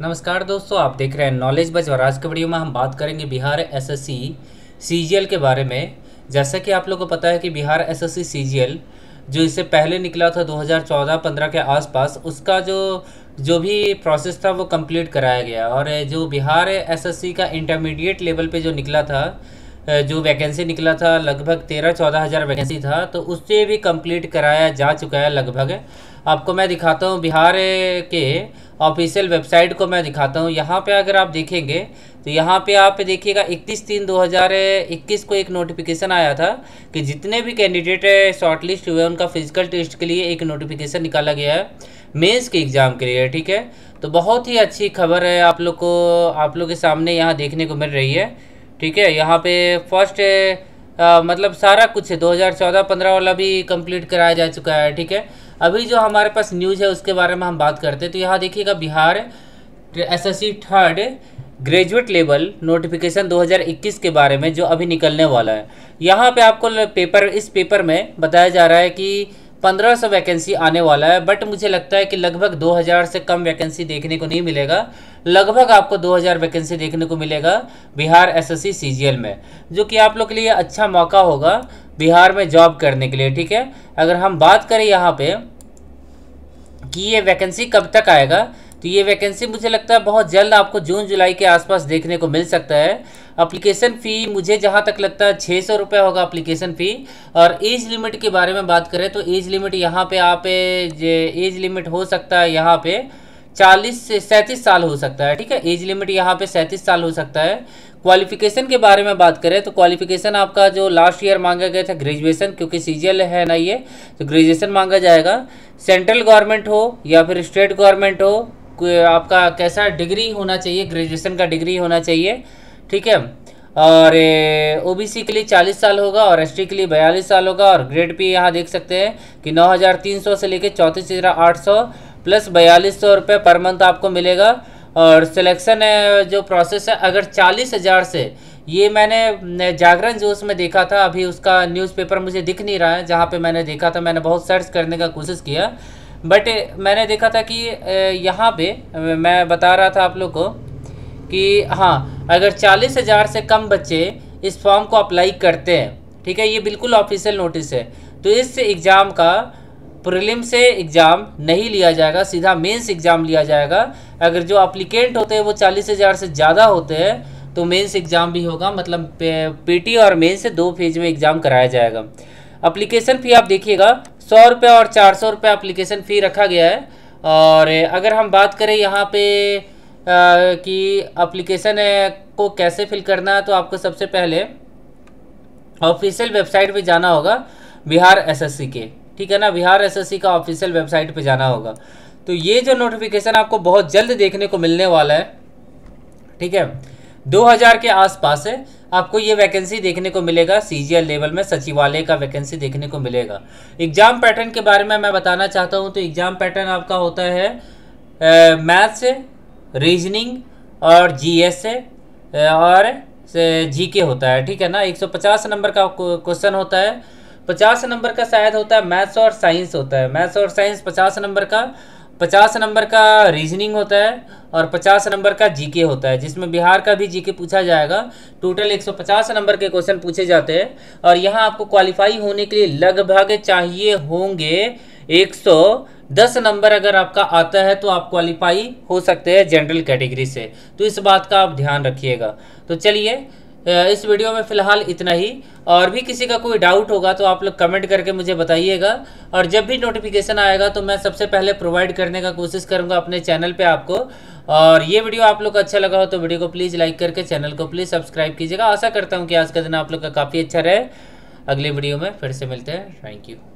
नमस्कार दोस्तों आप देख रहे हैं नॉलेज बज और आज के वीडियो में हम बात करेंगे बिहार एसएससी सीजीएल के बारे में जैसा कि आप लोगों को पता है कि बिहार एसएससी सीजीएल जो इससे पहले निकला था 2014-15 के आसपास उसका जो जो भी प्रोसेस था वो कंप्लीट कराया गया और जो बिहार एसएससी का इंटरमीडिएट लेवल पर जो निकला था जो वैकेंसी निकला था लगभग तेरह चौदह हज़ार वैकेंसी था तो उससे भी कंप्लीट कराया जा चुका है लगभग आपको मैं दिखाता हूँ बिहार के ऑफिशियल वेबसाइट को मैं दिखाता हूँ यहाँ पे अगर आप देखेंगे तो यहाँ पे आप देखिएगा 31 तीन 2021 को एक नोटिफिकेशन आया था कि जितने भी कैंडिडेट शॉर्टलिस्ट हुए उनका फिजिकल टेस्ट के लिए एक नोटिफिकेशन निकाला गया है मेंस के एग्ज़ाम के लिए ठीक है तो बहुत ही अच्छी खबर है आप लोग को आप लोग के सामने यहाँ देखने को मिल रही है ठीक है यहाँ पे फर्स्ट मतलब सारा कुछ है दो हज़ार वाला भी कम्प्लीट कराया जा चुका है ठीक है अभी जो हमारे पास न्यूज़ है उसके बारे में हम बात करते हैं तो यहाँ देखिएगा Bihar S S third graduate level notification 2021 के बारे में जो अभी निकलने वाला है यहाँ पे आपको पेपर इस पेपर में बताया जा रहा है कि 1500 वैकेंसी आने वाला है बट मुझे लगता है कि लगभग 2000 से कम वैकेंसी देखने को नहीं मिलेगा लगभग आपको 2000 वैकेंसी देखने को मिलेगा बिहार एसएससी सीजीएल में जो कि आप लोग के लिए अच्छा मौका होगा बिहार में जॉब करने के लिए ठीक है अगर हम बात करें यहाँ पे कि ये वैकेंसी कब तक आएगा तो ये वैकेंसी मुझे लगता है बहुत जल्द आपको जून जुलाई के आसपास देखने को मिल सकता है अप्लीकेशन फ़ी मुझे जहाँ तक लगता है छः सौ रुपये होगा अप्लीकेशन फ़ी और एज लिमिट के बारे में बात करें तो एज लिमिट यहाँ पे आप एज लिमिट हो सकता है यहाँ पे चालीस से सैंतीस साल हो सकता है ठीक है एज लिमिट यहाँ पे सैंतीस साल हो सकता है क्वालिफिकेशन के बारे में बात करें तो क्वालिफिकेशन आपका जो लास्ट ईयर मांगा गया था ग्रेजुएशन क्योंकि सीजीएल है ना ये तो ग्रेजुएशन मांगा जाएगा सेंट्रल गवर्नमेंट हो या फिर स्टेट गवर्नमेंट हो आपका कैसा डिग्री होना चाहिए ग्रेजुएशन का डिग्री होना चाहिए ठीक है और ओ के लिए 40 साल होगा और एस के लिए 42 साल होगा और ग्रेड पी यहाँ देख सकते हैं कि 9,300 से लेकर चौंतीस प्लस बयालीस सौ रुपये पर मंथ आपको मिलेगा और सिलेक्शन जो प्रोसेस है अगर चालीस हज़ार से ये मैंने जागरण जोश में देखा था अभी उसका न्यूज़पेपर मुझे दिख नहीं रहा है जहाँ पे मैंने देखा था मैंने बहुत सर्च करने का कोशिश किया बट मैंने देखा था कि यहाँ पे मैं बता रहा था आप लोग को कि हाँ अगर चालीस हज़ार से कम बच्चे इस फॉर्म को अप्लाई करते हैं ठीक है ये बिल्कुल ऑफिशियल नोटिस है तो इस एग्ज़ाम का प्रीलिम से एग्ज़ाम नहीं लिया जाएगा सीधा मेंस एग्ज़ाम लिया जाएगा अगर जो अप्लीकेंट होते हैं वो चालीस हज़ार से ज़्यादा होते हैं तो मेंस एग्ज़ाम भी होगा मतलब पीटी और मेंस से दो फेज में एग्ज़ाम कराया जाएगा अप्लीकेशन फ़ी आप देखिएगा सौ रुपये और चार सौ रुपये अप्लीकेशन फ़ी रखा गया है और अगर हम बात करें यहाँ पे कि अप्लीकेशन को कैसे फिल करना है तो आपको सबसे पहले ऑफिशियल वेबसाइट पर जाना होगा बिहार एसएससी के ठीक है ना बिहार एसएससी का ऑफिशियल वेबसाइट पे जाना होगा तो ये जो नोटिफिकेशन आपको बहुत जल्द देखने को मिलने वाला है ठीक है 2000 के आसपास है आपको ये वैकेंसी देखने को मिलेगा सीजीएल लेवल में सचिवालय का वैकेंसी देखने को मिलेगा एग्जाम पैटर्न के बारे में मैं बताना चाहता हूँ तो एग्जाम पैटर्न आपका होता है मैथ्स रीजनिंग और जीएस और के होता है ठीक है ना 150 नंबर का क्वेश्चन होता है पचास नंबर का शायद होता है मैथ्स और साइंस होता है मैथ्स और साइंस पचास नंबर का पचास नंबर का रीजनिंग होता है और पचास नंबर का जीके होता है जिसमें बिहार का भी जीके पूछा जाएगा टोटल एक सौ पचास नंबर के क्वेश्चन पूछे जाते हैं और यहाँ आपको क्वालिफाई होने के लिए लगभग चाहिए होंगे एक सौ दस नंबर अगर आपका आता है तो आप क्वालिफाई हो सकते हैं जनरल कैटेगरी से तो इस बात का आप ध्यान रखिएगा तो चलिए इस वीडियो में फ़िलहाल इतना ही और भी किसी का कोई डाउट होगा तो आप लोग कमेंट करके मुझे बताइएगा और जब भी नोटिफिकेशन आएगा तो मैं सबसे पहले प्रोवाइड करने का कोशिश करूँगा अपने चैनल पे आपको और ये वीडियो आप लोग अच्छा लगा हो तो वीडियो को प्लीज़ लाइक करके चैनल को प्लीज़ सब्सक्राइब कीजिएगा आशा करता हूँ कि आज का दिन आप लोग का काफ़ी अच्छा रहे अगले वीडियो में फिर से मिलते हैं थैंक यू